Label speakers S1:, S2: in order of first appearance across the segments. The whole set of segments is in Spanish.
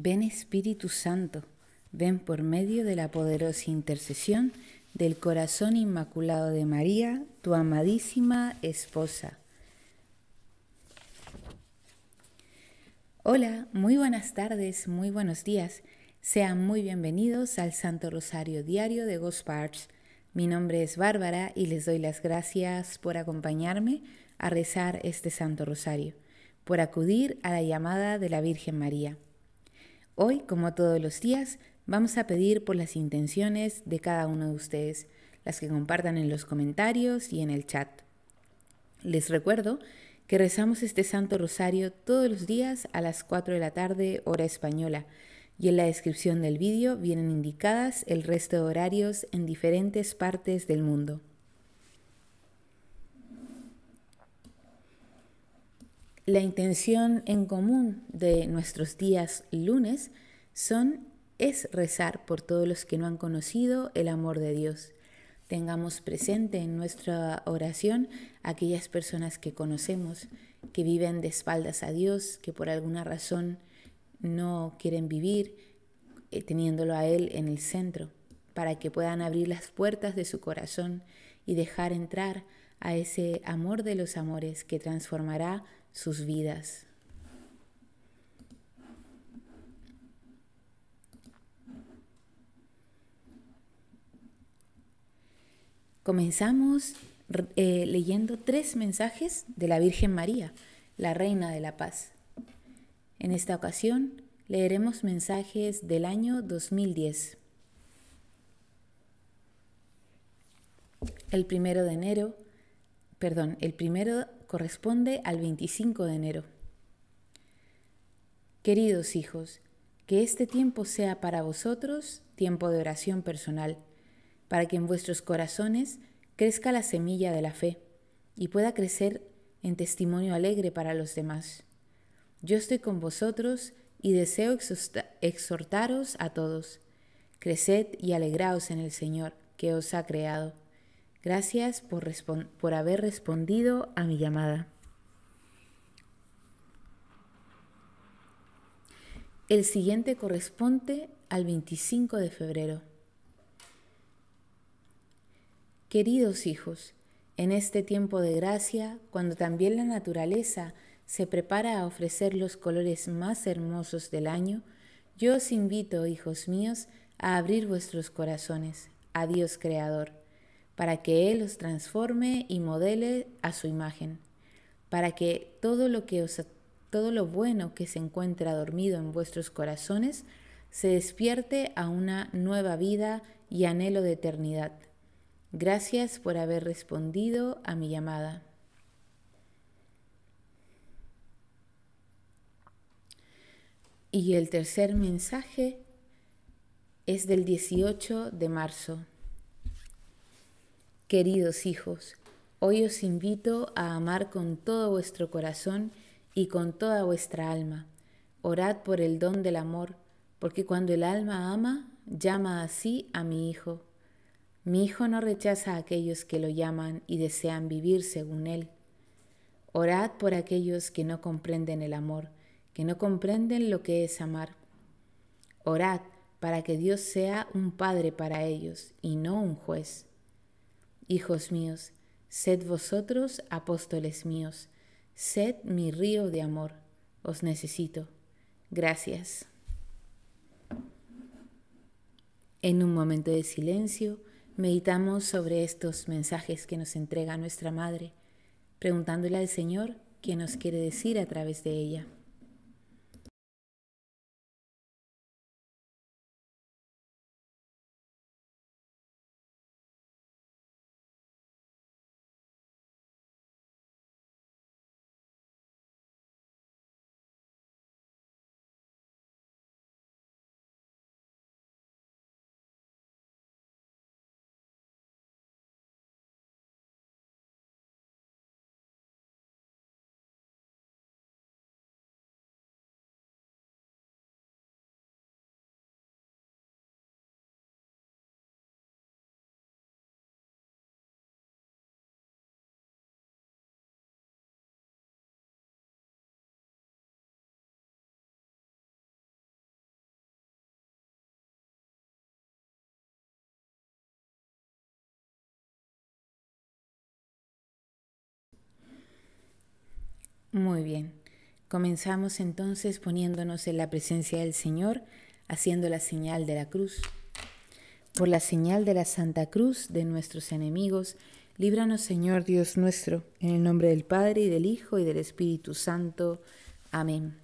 S1: Ven Espíritu Santo, ven por medio de la poderosa intercesión del corazón inmaculado de María, tu amadísima esposa. Hola, muy buenas tardes, muy buenos días. Sean muy bienvenidos al Santo Rosario Diario de Ghostparts. Mi nombre es Bárbara y les doy las gracias por acompañarme a rezar este Santo Rosario, por acudir a la llamada de la Virgen María. Hoy, como todos los días, vamos a pedir por las intenciones de cada uno de ustedes, las que compartan en los comentarios y en el chat. Les recuerdo que rezamos este Santo Rosario todos los días a las 4 de la tarde hora española y en la descripción del vídeo vienen indicadas el resto de horarios en diferentes partes del mundo. La intención en común de nuestros días lunes son es rezar por todos los que no han conocido el amor de Dios. Tengamos presente en nuestra oración aquellas personas que conocemos, que viven de espaldas a Dios, que por alguna razón no quieren vivir eh, teniéndolo a Él en el centro, para que puedan abrir las puertas de su corazón y dejar entrar a ese amor de los amores que transformará sus vidas. Comenzamos eh, leyendo tres mensajes de la Virgen María, la Reina de la Paz. En esta ocasión leeremos mensajes del año 2010. El primero de enero, perdón, el primero corresponde al 25 de enero. Queridos hijos, que este tiempo sea para vosotros tiempo de oración personal, para que en vuestros corazones crezca la semilla de la fe y pueda crecer en testimonio alegre para los demás. Yo estoy con vosotros y deseo exhortaros a todos. Creced y alegraos en el Señor, que os ha creado. Gracias por, haber respondido a mi llamada. El siguiente corresponde al 25 de febrero. Queridos hijos, en este tiempo de gracia, cuando también la naturaleza se prepara a ofrecer los colores más hermosos del año, yo os invito, hijos míos, a abrir vuestros corazones a Dios Creador para que Él los transforme y modele a su imagen, para que todo lo, que todo lo bueno que se encuentra dormido en vuestros corazones se despierte a una nueva vida y anhelo de eternidad. Gracias por haber respondido a mi llamada. Y el tercer mensaje es del 18 de marzo. Queridos hijos, hoy os invito a amar con todo vuestro corazón y con toda vuestra alma. Orad por el don del amor, porque cuando el alma ama, llama así a mi hijo. Mi hijo no rechaza a aquellos que lo llaman y desean vivir según él. Orad por aquellos que no comprenden el amor, que no comprenden lo que es amar. Orad para que Dios sea un padre para ellos y no un juez. Hijos míos, sed vosotros apóstoles míos, sed mi río de amor, os necesito. Gracias. En un momento de silencio, meditamos sobre estos mensajes que nos entrega nuestra Madre, preguntándole al Señor qué nos quiere decir a través de ella. Muy bien. Comenzamos entonces poniéndonos en la presencia del Señor, haciendo la señal de la cruz. Por la señal de la Santa Cruz de nuestros enemigos, líbranos Señor Dios nuestro, en el nombre del Padre y del Hijo y del Espíritu Santo. Amén.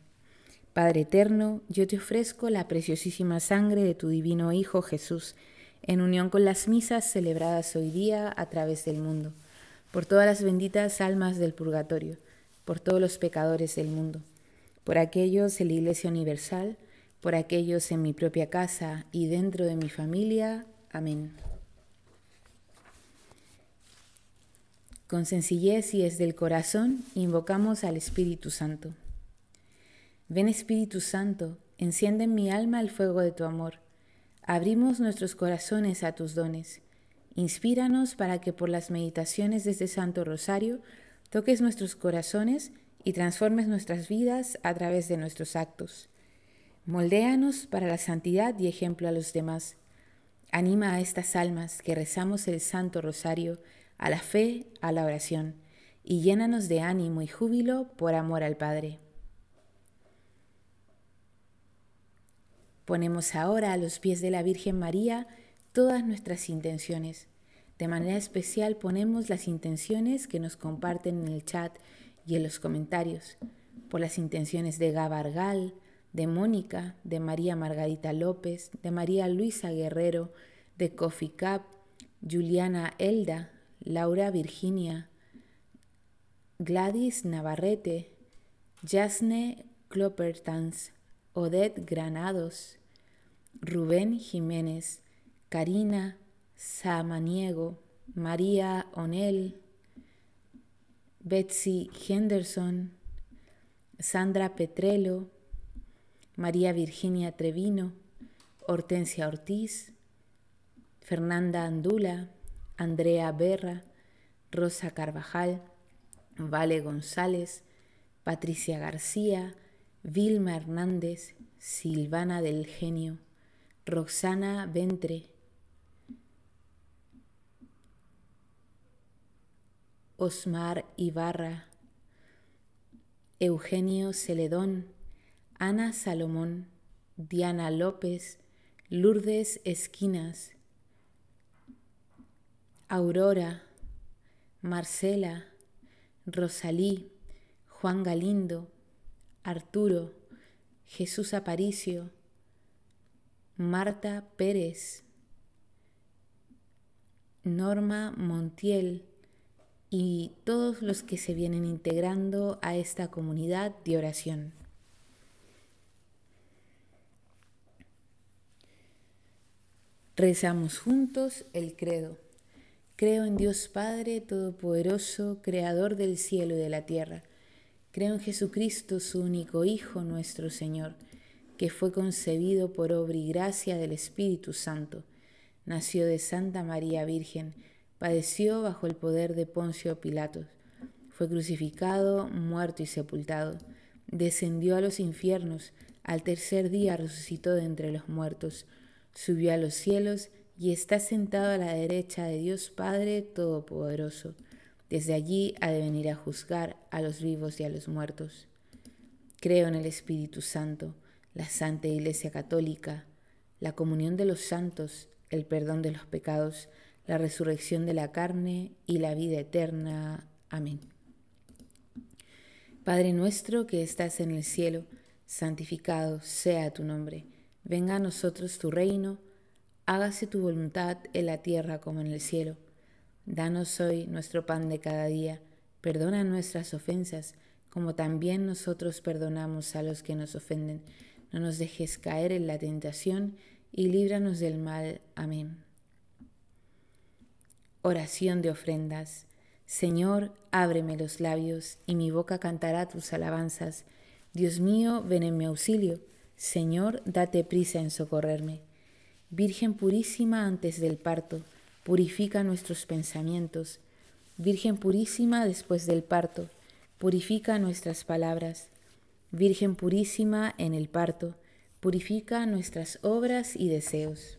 S1: Padre eterno, yo te ofrezco la preciosísima sangre de tu divino Hijo Jesús, en unión con las misas celebradas hoy día a través del mundo, por todas las benditas almas del purgatorio por todos los pecadores del mundo, por aquellos en la Iglesia Universal, por aquellos en mi propia casa y dentro de mi familia. Amén. Con sencillez y desde el corazón invocamos al Espíritu Santo. Ven Espíritu Santo, enciende en mi alma el fuego de tu amor. Abrimos nuestros corazones a tus dones. Inspíranos para que por las meditaciones de este Santo Rosario toques nuestros corazones y transformes nuestras vidas a través de nuestros actos. Moldéanos para la santidad y ejemplo a los demás. Anima a estas almas que rezamos el Santo Rosario a la fe, a la oración, y llénanos de ánimo y júbilo por amor al Padre. Ponemos ahora a los pies de la Virgen María todas nuestras intenciones de manera especial ponemos las intenciones que nos comparten en el chat y en los comentarios, por las intenciones de Gabargal, de Mónica, de María Margarita López, de María Luisa Guerrero, de Coffee Cup, Juliana Elda, Laura Virginia, Gladys Navarrete, Jasne Kloppertans, Odette Granados, Rubén Jiménez, Karina Samaniego, María Onel, Betsy Henderson, Sandra Petrello, María Virginia Trevino, Hortensia Ortiz, Fernanda Andula, Andrea Berra, Rosa Carvajal, Vale González, Patricia García, Vilma Hernández, Silvana del Genio, Roxana Ventre, Osmar Ibarra, Eugenio Celedón, Ana Salomón, Diana López, Lourdes Esquinas, Aurora, Marcela, Rosalí, Juan Galindo, Arturo, Jesús Aparicio, Marta Pérez, Norma Montiel, y todos los que se vienen integrando a esta comunidad de oración. Rezamos juntos el credo. Creo en Dios Padre Todopoderoso, Creador del cielo y de la tierra. Creo en Jesucristo, su único Hijo, nuestro Señor, que fue concebido por obra y gracia del Espíritu Santo. Nació de Santa María Virgen padeció bajo el poder de Poncio Pilatos, fue crucificado, muerto y sepultado, descendió a los infiernos, al tercer día resucitó de entre los muertos, subió a los cielos y está sentado a la derecha de Dios Padre Todopoderoso. Desde allí ha de venir a juzgar a los vivos y a los muertos. Creo en el Espíritu Santo, la Santa Iglesia Católica, la comunión de los santos, el perdón de los pecados, la resurrección de la carne y la vida eterna. Amén. Padre nuestro que estás en el cielo, santificado sea tu nombre. Venga a nosotros tu reino, hágase tu voluntad en la tierra como en el cielo. Danos hoy nuestro pan de cada día, perdona nuestras ofensas, como también nosotros perdonamos a los que nos ofenden. No nos dejes caer en la tentación y líbranos del mal. Amén. Oración de ofrendas. Señor, ábreme los labios, y mi boca cantará tus alabanzas. Dios mío, ven en mi auxilio. Señor, date prisa en socorrerme. Virgen purísima antes del parto, purifica nuestros pensamientos. Virgen purísima después del parto, purifica nuestras palabras. Virgen purísima en el parto, purifica nuestras obras y deseos.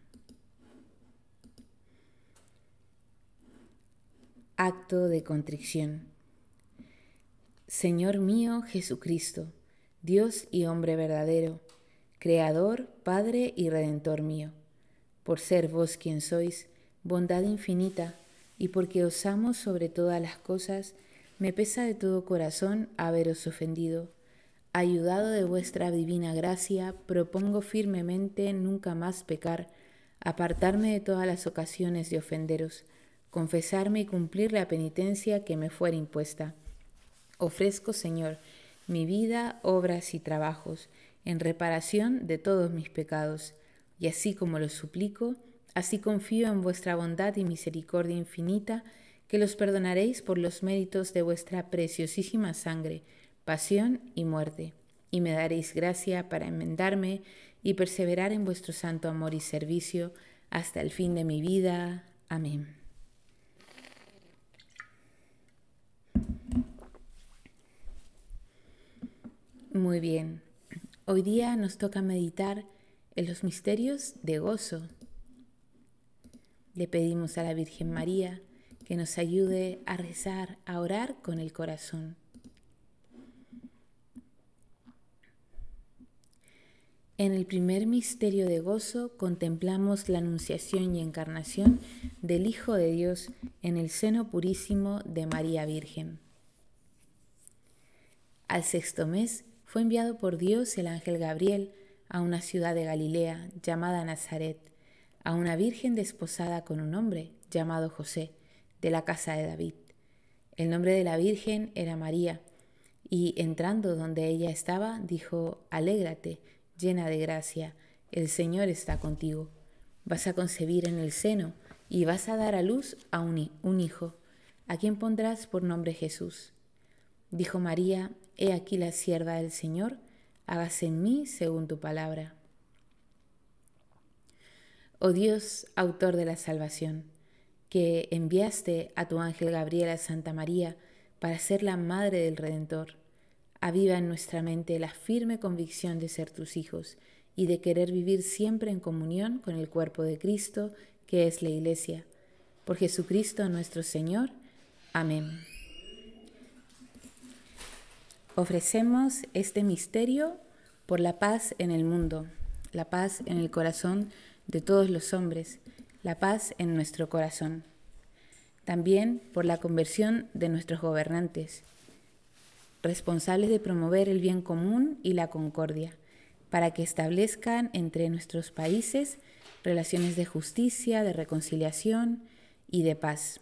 S1: acto de contrición. Señor mío Jesucristo, Dios y hombre verdadero, Creador, Padre y Redentor mío, por ser vos quien sois, bondad infinita, y porque os amo sobre todas las cosas, me pesa de todo corazón haberos ofendido. Ayudado de vuestra divina gracia, propongo firmemente nunca más pecar, apartarme de todas las ocasiones de ofenderos confesarme y cumplir la penitencia que me fuera impuesta. Ofrezco, Señor, mi vida, obras y trabajos, en reparación de todos mis pecados, y así como los suplico, así confío en vuestra bondad y misericordia infinita, que los perdonaréis por los méritos de vuestra preciosísima sangre, pasión y muerte, y me daréis gracia para enmendarme y perseverar en vuestro santo amor y servicio hasta el fin de mi vida. Amén. Muy bien. Hoy día nos toca meditar en los misterios de gozo. Le pedimos a la Virgen María que nos ayude a rezar, a orar con el corazón. En el primer misterio de gozo contemplamos la anunciación y encarnación del Hijo de Dios en el seno purísimo de María Virgen. Al sexto mes fue enviado por Dios el ángel Gabriel a una ciudad de Galilea llamada Nazaret, a una virgen desposada con un hombre llamado José, de la casa de David. El nombre de la virgen era María, y entrando donde ella estaba, dijo, Alégrate, llena de gracia, el Señor está contigo. Vas a concebir en el seno y vas a dar a luz a un, hijo, a quien pondrás por nombre Jesús. Dijo María, He aquí la sierva del Señor, hágase en mí según tu palabra. Oh Dios, autor de la salvación, que enviaste a tu ángel Gabriel a Santa María para ser la madre del Redentor, aviva en nuestra mente la firme convicción de ser tus hijos y de querer vivir siempre en comunión con el cuerpo de Cristo, que es la Iglesia. Por Jesucristo nuestro Señor. Amén. Ofrecemos este misterio por la paz en el mundo, la paz en el corazón de todos los hombres, la paz en nuestro corazón. También por la conversión de nuestros gobernantes, responsables de promover el bien común y la concordia, para que establezcan entre nuestros países relaciones de justicia, de reconciliación y de paz.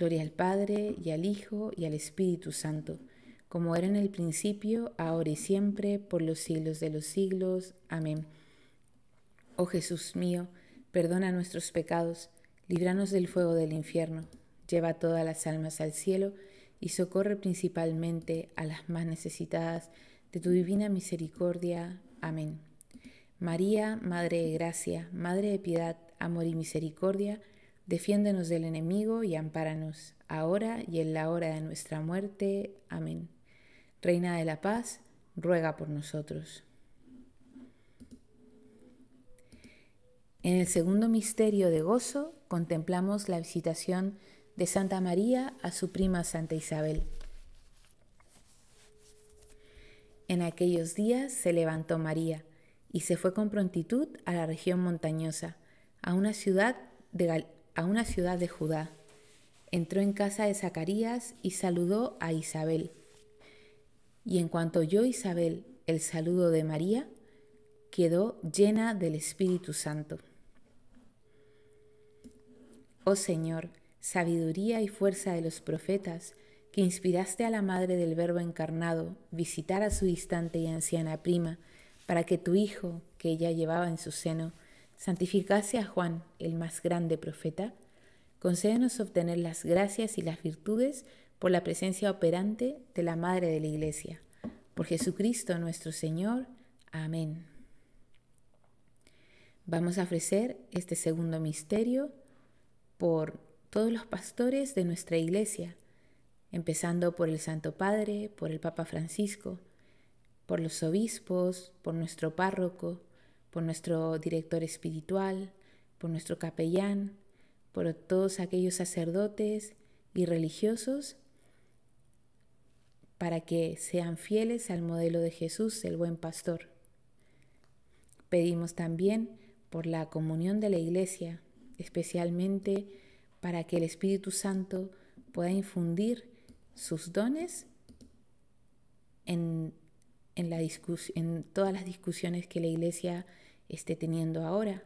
S1: Gloria al Padre y al Hijo y al Espíritu Santo, como era en el principio, ahora y siempre, por los siglos de los siglos. Amén. Oh Jesús mío, perdona nuestros pecados, líbranos del fuego del infierno, lleva todas las almas al cielo y socorre principalmente a las más necesitadas de tu divina misericordia. Amén. María, Madre de Gracia, Madre de Piedad, Amor y Misericordia, Defiéndenos del enemigo y ampáranos, ahora y en la hora de nuestra muerte. Amén. Reina de la paz, ruega por nosotros. En el segundo misterio de gozo contemplamos la visitación de Santa María a su prima Santa Isabel. En aquellos días se levantó María y se fue con prontitud a la región montañosa, a una ciudad de a una ciudad de Judá. Entró en casa de Zacarías y saludó a Isabel. Y en cuanto oyó Isabel el saludo de María, quedó llena del Espíritu Santo. Oh Señor, sabiduría y fuerza de los profetas, que inspiraste a la Madre del Verbo encarnado visitar a su distante y anciana prima, para que tu Hijo, que ella llevaba en su seno, santificase a Juan, el más grande profeta, concédenos obtener las gracias y las virtudes por la presencia operante de la Madre de la Iglesia. Por Jesucristo nuestro Señor. Amén. Vamos a ofrecer este segundo misterio por todos los pastores de nuestra Iglesia, empezando por el Santo Padre, por el Papa Francisco, por los obispos, por nuestro párroco, por nuestro director espiritual, por nuestro capellán, por todos aquellos sacerdotes y religiosos, para que sean fieles al modelo de Jesús, el buen pastor. Pedimos también por la comunión de la Iglesia, especialmente para que el Espíritu Santo pueda infundir sus dones en en, la todas las discusiones que la Iglesia esté teniendo ahora,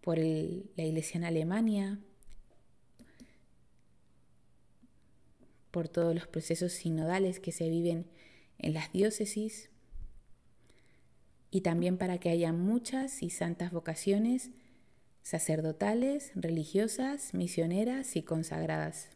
S1: por la Iglesia en Alemania, por todos los procesos sinodales que se viven en las diócesis y también para que haya muchas y santas vocaciones sacerdotales, religiosas, misioneras y consagradas.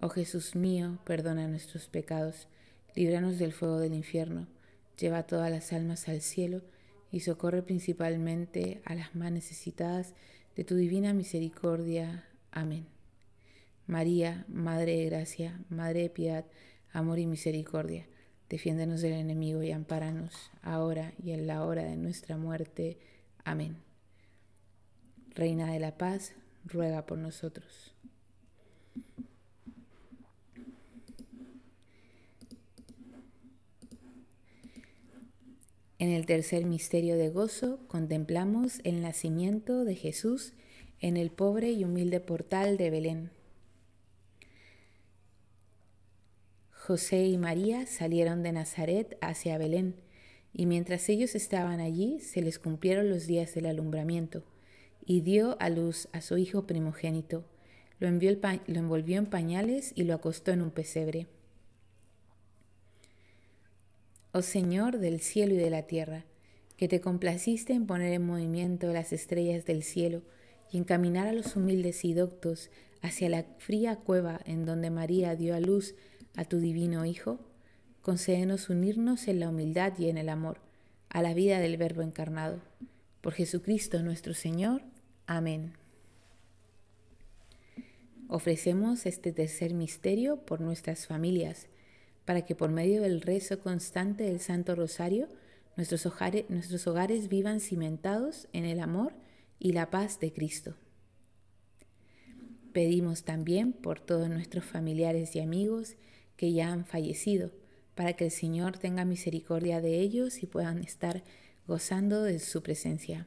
S1: Oh Jesús mío, perdona nuestros pecados, líbranos del fuego del infierno, lleva todas las almas al cielo y socorre principalmente a las más necesitadas de tu divina misericordia. Amén. María, Madre de Gracia, Madre de Piedad, Amor y Misericordia, defiéndenos del enemigo y ampáranos ahora y en la hora de nuestra muerte. Amén. Reina de la Paz, ruega por nosotros. En el tercer misterio de gozo contemplamos el nacimiento de Jesús en el pobre y humilde portal de Belén. José y María salieron de Nazaret hacia Belén, y mientras ellos estaban allí se les cumplieron los días del alumbramiento, y dio a luz a su hijo primogénito. Lo, lo envolvió en pañales y lo acostó en un pesebre. Oh Señor del cielo y de la tierra, que te complaciste en poner en movimiento las estrellas del cielo y encaminar a los humildes y doctos hacia la fría cueva en donde María dio a luz a tu divino Hijo, concédenos unirnos en la humildad y en el amor a la vida del Verbo encarnado. Por Jesucristo nuestro Señor. Amén. Ofrecemos este tercer misterio por nuestras familias para que por medio del rezo constante del Santo Rosario nuestros hogares, nuestros hogares vivan cimentados en el amor y la paz de Cristo. Pedimos también por todos nuestros familiares y amigos que ya han fallecido, para que el Señor tenga misericordia de ellos y puedan estar gozando de su presencia.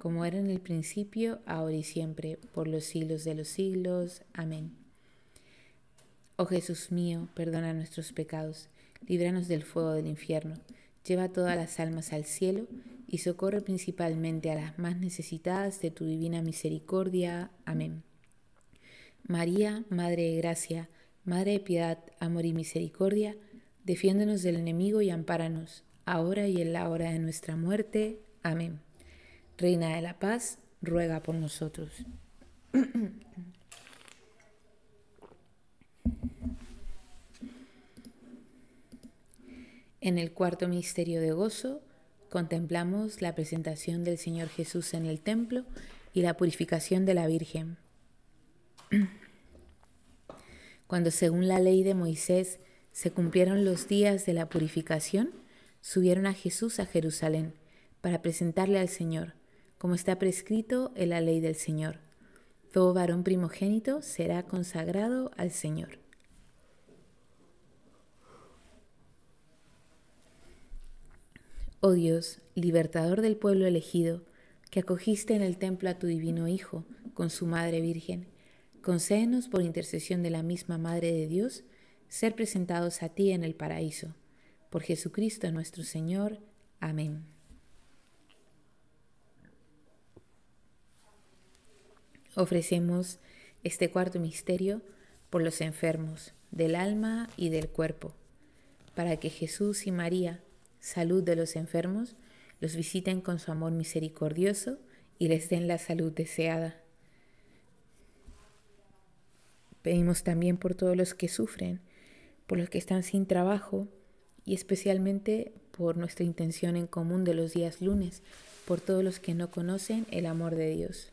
S1: como era en el principio, ahora y siempre, por los siglos de los siglos. Amén. Oh Jesús mío, perdona nuestros pecados, líbranos del fuego del infierno, lleva todas las almas al cielo y socorre principalmente a las más necesitadas de tu divina misericordia. Amén. María, Madre de Gracia, Madre de Piedad, Amor y Misericordia, defiéndonos del enemigo y ampáranos, ahora y en la hora de nuestra muerte. Amén. Reina de la Paz, ruega por nosotros. En el cuarto misterio de gozo, contemplamos la presentación del Señor Jesús en el templo y la purificación de la Virgen. Cuando según la ley de Moisés se cumplieron los días de la purificación, subieron a Jesús a Jerusalén para presentarle al Señor, como está prescrito en la ley del Señor. Todo varón primogénito será consagrado al Señor. Oh Dios, libertador del pueblo elegido, que acogiste en el templo a tu divino Hijo con su Madre Virgen, concédenos por intercesión de la misma Madre de Dios ser presentados a ti en el paraíso. Por Jesucristo nuestro Señor. Amén. Ofrecemos este cuarto misterio por los enfermos del alma y del cuerpo, para que Jesús y María, salud de los enfermos, los visiten con su amor misericordioso y les den la salud deseada. Pedimos también por todos los que sufren, por los que están sin trabajo y especialmente por nuestra intención en común de los días lunes, por todos los que no conocen el amor de Dios.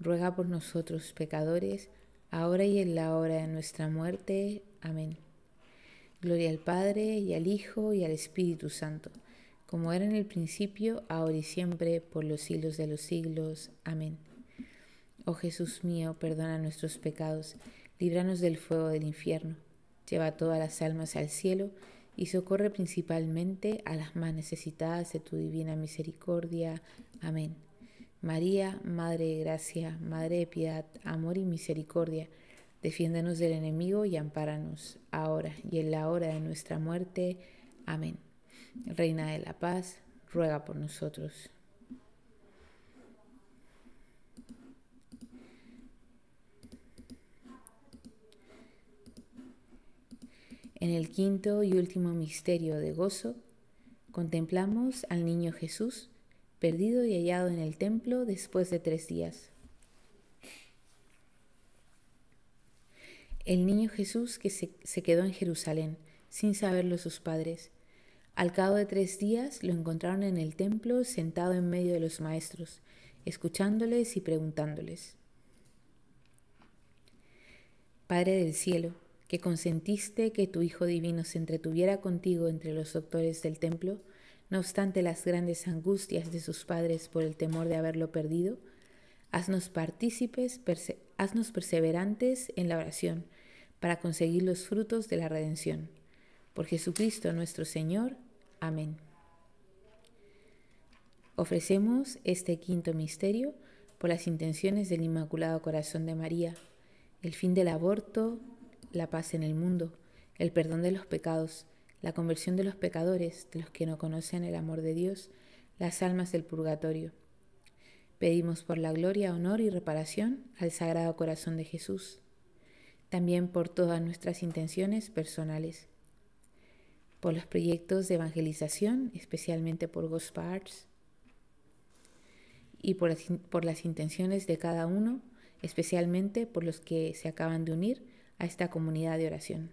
S1: ruega por nosotros pecadores, ahora y en la hora de nuestra muerte. Amén. Gloria al Padre, y al Hijo, y al Espíritu Santo, como era en el principio, ahora y siempre, por los siglos de los siglos. Amén. Oh Jesús mío, perdona nuestros pecados, líbranos del fuego del infierno, lleva todas las almas al cielo, y socorre principalmente a las más necesitadas de tu divina misericordia. Amén. María, Madre de Gracia, Madre de Piedad, Amor y Misericordia, defiéndanos del enemigo y ampáranos, ahora y en la hora de nuestra muerte. Amén. Reina de la Paz, ruega por nosotros. En el quinto y último misterio de gozo, contemplamos al niño Jesús perdido y hallado en el templo después de tres días. El niño Jesús que se, se quedó en Jerusalén, sin saberlo sus padres. Al cabo de tres días lo encontraron en el templo sentado en medio de los maestros, escuchándoles y preguntándoles. Padre del cielo, que consentiste que tu Hijo Divino se entretuviera contigo entre los doctores del templo, no obstante las grandes angustias de sus padres por el temor de haberlo perdido, haznos partícipes, haznos perseverantes en la oración para conseguir los frutos de la redención. Por Jesucristo nuestro Señor. Amén. Ofrecemos este quinto misterio por las intenciones del Inmaculado Corazón de María, el fin del aborto, la paz en el mundo, el perdón de los pecados, la conversión de los pecadores, de los que no conocen el amor de Dios, las almas del purgatorio. Pedimos por la gloria, honor y reparación al Sagrado Corazón de Jesús. También por todas nuestras intenciones personales. Por los proyectos de evangelización, especialmente por Gospel Y por, por las intenciones de cada uno, especialmente por los que se acaban de unir a esta comunidad de oración.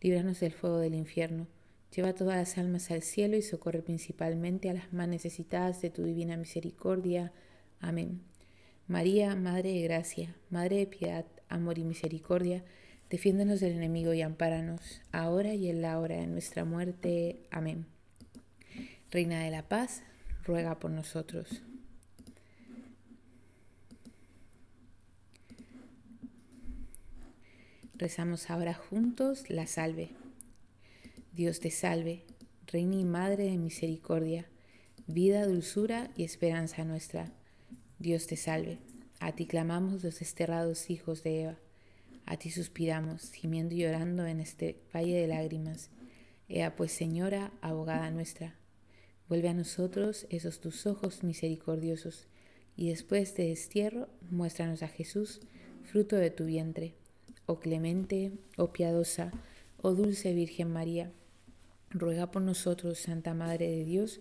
S1: líbranos del fuego del infierno, lleva todas las almas al cielo y socorre principalmente a las más necesitadas de tu divina misericordia. Amén. María, Madre de Gracia, Madre de Piedad, Amor y Misericordia, defiéndonos del enemigo y ampáranos, ahora y en la hora de nuestra muerte. Amén. Reina de la Paz, ruega por nosotros. Rezamos ahora juntos la salve. Dios te salve, Reina y Madre de Misericordia, vida, dulzura y esperanza nuestra. Dios te salve. A ti clamamos los desterrados hijos de Eva. A ti suspiramos, gimiendo y llorando en este valle de lágrimas. Ea pues, Señora, abogada nuestra, vuelve a nosotros esos tus ojos misericordiosos, y después de destierro, muéstranos a Jesús, fruto de tu vientre oh clemente, oh piadosa, oh dulce Virgen María, ruega por nosotros, Santa Madre de Dios,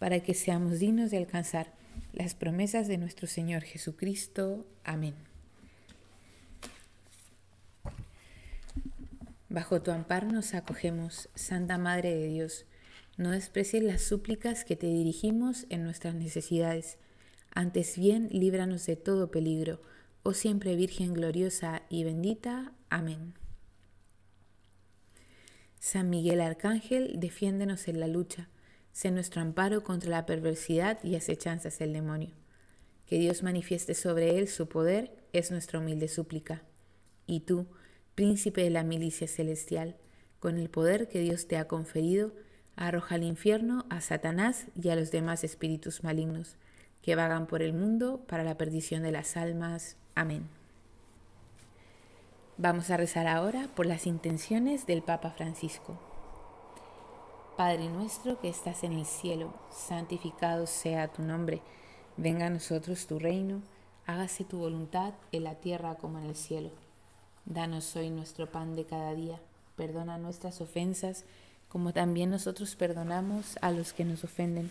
S1: para que seamos dignos de alcanzar las promesas de nuestro Señor Jesucristo. Amén. Bajo tu amparo nos acogemos, Santa Madre de Dios. No desprecies las súplicas que te dirigimos en nuestras necesidades. Antes bien, líbranos de todo peligro oh siempre Virgen gloriosa y bendita. Amén. San Miguel Arcángel, defiéndenos en la lucha, sé nuestro amparo contra la perversidad y asechanzas del demonio. Que Dios manifieste sobre él su poder es nuestra humilde súplica. Y tú, príncipe de la milicia celestial, con el poder que Dios te ha conferido, arroja al infierno a Satanás y a los demás espíritus malignos que vagan por el mundo para la perdición de las almas. Amén. Vamos a rezar ahora por las intenciones del Papa Francisco. Padre nuestro que estás en el cielo, santificado sea tu nombre, venga a nosotros tu reino, hágase tu voluntad en la tierra como en el cielo. Danos hoy nuestro pan de cada día, perdona nuestras ofensas como también nosotros perdonamos a los que nos ofenden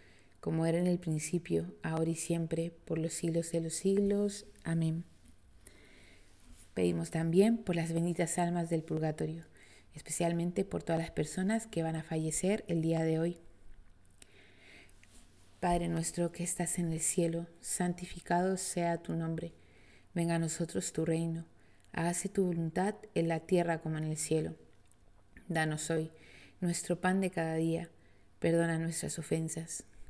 S1: como era en el principio, ahora y siempre, por los siglos de los siglos. Amén. Pedimos también por las benditas almas del purgatorio, especialmente por todas las personas que van a fallecer el día de hoy. Padre nuestro que estás en el cielo, santificado sea tu nombre. Venga a nosotros tu reino. Hágase tu voluntad en la tierra como en el cielo. Danos hoy nuestro pan de cada día. Perdona nuestras ofensas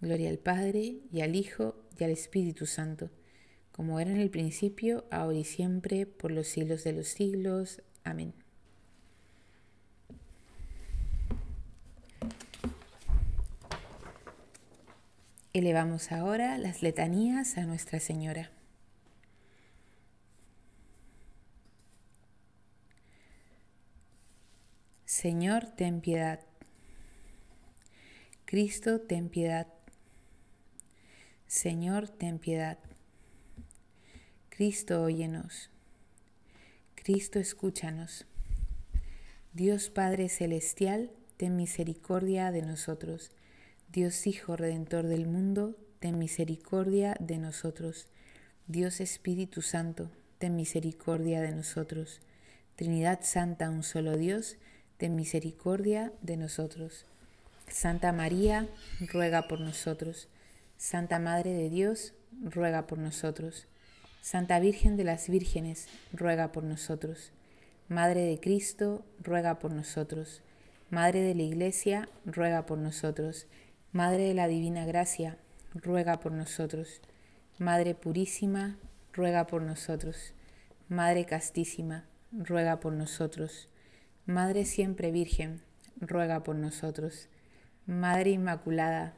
S1: Gloria al Padre, y al Hijo, y al Espíritu Santo, como era en el principio, ahora y siempre, por los siglos de los siglos. Amén. Elevamos ahora las letanías a Nuestra Señora. Señor, ten piedad. Cristo, ten piedad. Señor, ten piedad. Cristo, óyenos. Cristo, escúchanos. Dios Padre Celestial, ten misericordia de nosotros. Dios Hijo Redentor del mundo, ten misericordia de nosotros. Dios Espíritu Santo, ten misericordia de nosotros. Trinidad Santa, un solo Dios, ten misericordia de nosotros. Santa María, ruega por nosotros. Santa Madre de Dios, ruega por nosotros. Santa Virgen de las Vírgenes, ruega por nosotros. Madre de Cristo, ruega por nosotros. Madre de la Iglesia, ruega por nosotros. Madre de la Divina Gracia, ruega por nosotros. Madre Purísima, ruega por nosotros. Madre Castísima, ruega por nosotros. Madre Siempre Virgen, ruega por nosotros. Madre Inmaculada,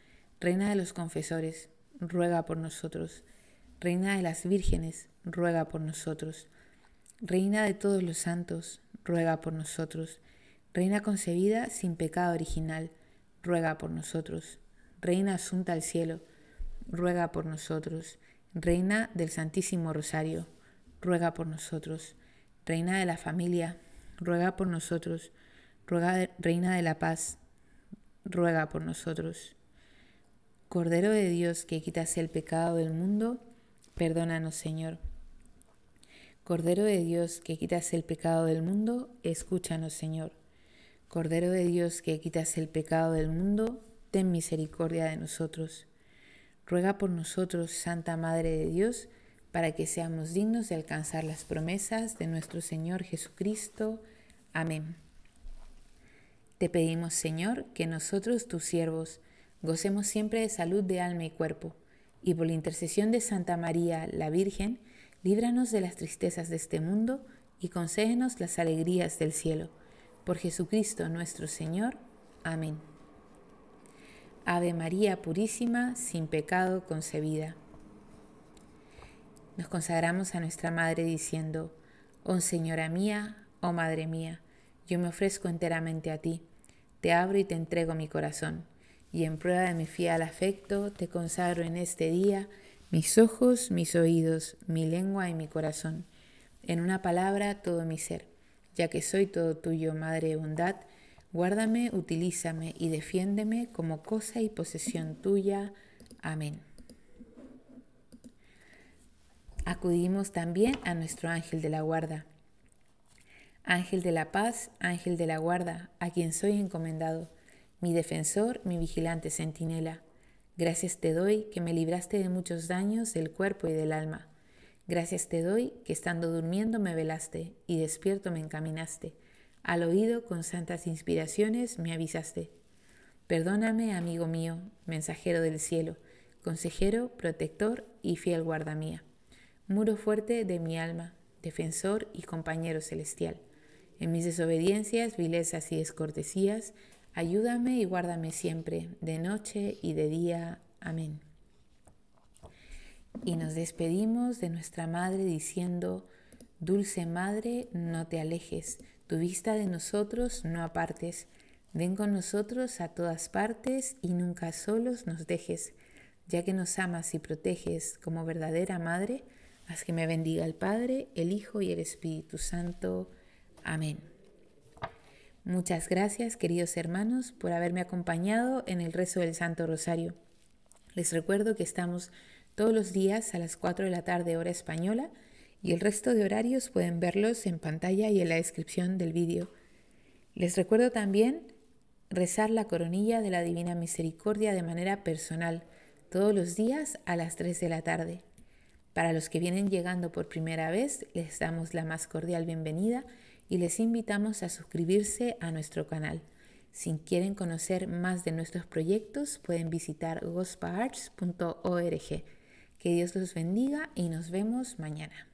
S1: Reina de los confesores, ruega por nosotros. Reina de las vírgenes, ruega por nosotros. Reina de todos los santos, ruega por nosotros. Reina concebida sin pecado original, ruega por nosotros. Reina asunta al cielo, ruega por nosotros. Reina del Santísimo Rosario, ruega por nosotros. Reina de la familia, ruega por nosotros. Reina de la paz, ruega por nosotros. Cordero de Dios que quitas el pecado del mundo, perdónanos Señor. Cordero de Dios que quitas el pecado del mundo, escúchanos Señor. Cordero de Dios que quitas el pecado del mundo, ten misericordia de nosotros. Ruega por nosotros, Santa Madre de Dios, para que seamos dignos de alcanzar las promesas de nuestro Señor Jesucristo. Amén. Te pedimos, Señor, que nosotros, tus siervos, gocemos siempre de salud de alma y cuerpo, y por la intercesión de Santa María, la Virgen, líbranos de las tristezas de este mundo y concédenos las alegrías del cielo. Por Jesucristo nuestro Señor. Amén. Ave María Purísima, sin pecado concebida. Nos consagramos a nuestra Madre diciendo, Oh Señora mía, oh Madre mía, yo me ofrezco enteramente a ti, te abro y te entrego mi corazón y en prueba de mi fiel afecto te consagro en este día mis ojos, mis oídos, mi lengua y mi corazón, en una palabra todo mi ser, ya que soy todo tuyo, Madre de Bondad, guárdame, utilízame y defiéndeme como cosa y posesión tuya. Amén. Acudimos también a nuestro ángel de la guarda. Ángel de la paz, ángel de la guarda, a quien soy encomendado mi defensor, mi vigilante centinela. Gracias te doy que me libraste de muchos daños del cuerpo y del alma. Gracias te doy que estando durmiendo me velaste y despierto me encaminaste. Al oído con santas inspiraciones me avisaste. Perdóname, amigo mío, mensajero del cielo, consejero, protector y fiel guarda mía. Muro fuerte de mi alma, defensor y compañero celestial. En mis desobediencias, vilezas y descortesías, Ayúdame y guárdame siempre, de noche y de día. Amén. Y nos despedimos de nuestra Madre diciendo, Dulce Madre, no te alejes, tu vista de nosotros no apartes, ven con nosotros a todas partes y nunca solos nos dejes, ya que nos amas y proteges como verdadera Madre, haz que me bendiga el Padre, el Hijo y el Espíritu Santo. Amén. Muchas gracias, queridos hermanos, por haberme acompañado en el rezo del Santo Rosario. Les recuerdo que estamos todos los días a las 4 de la tarde hora española y el resto de horarios pueden verlos en pantalla y en la descripción del vídeo. Les recuerdo también rezar la coronilla de la Divina Misericordia de manera personal todos los días a las 3 de la tarde. Para los que vienen llegando por primera vez, les damos la más cordial bienvenida y les invitamos a suscribirse a nuestro canal. Si quieren conocer más de nuestros proyectos, pueden visitar gospaarts.org. Que Dios los bendiga y nos vemos mañana.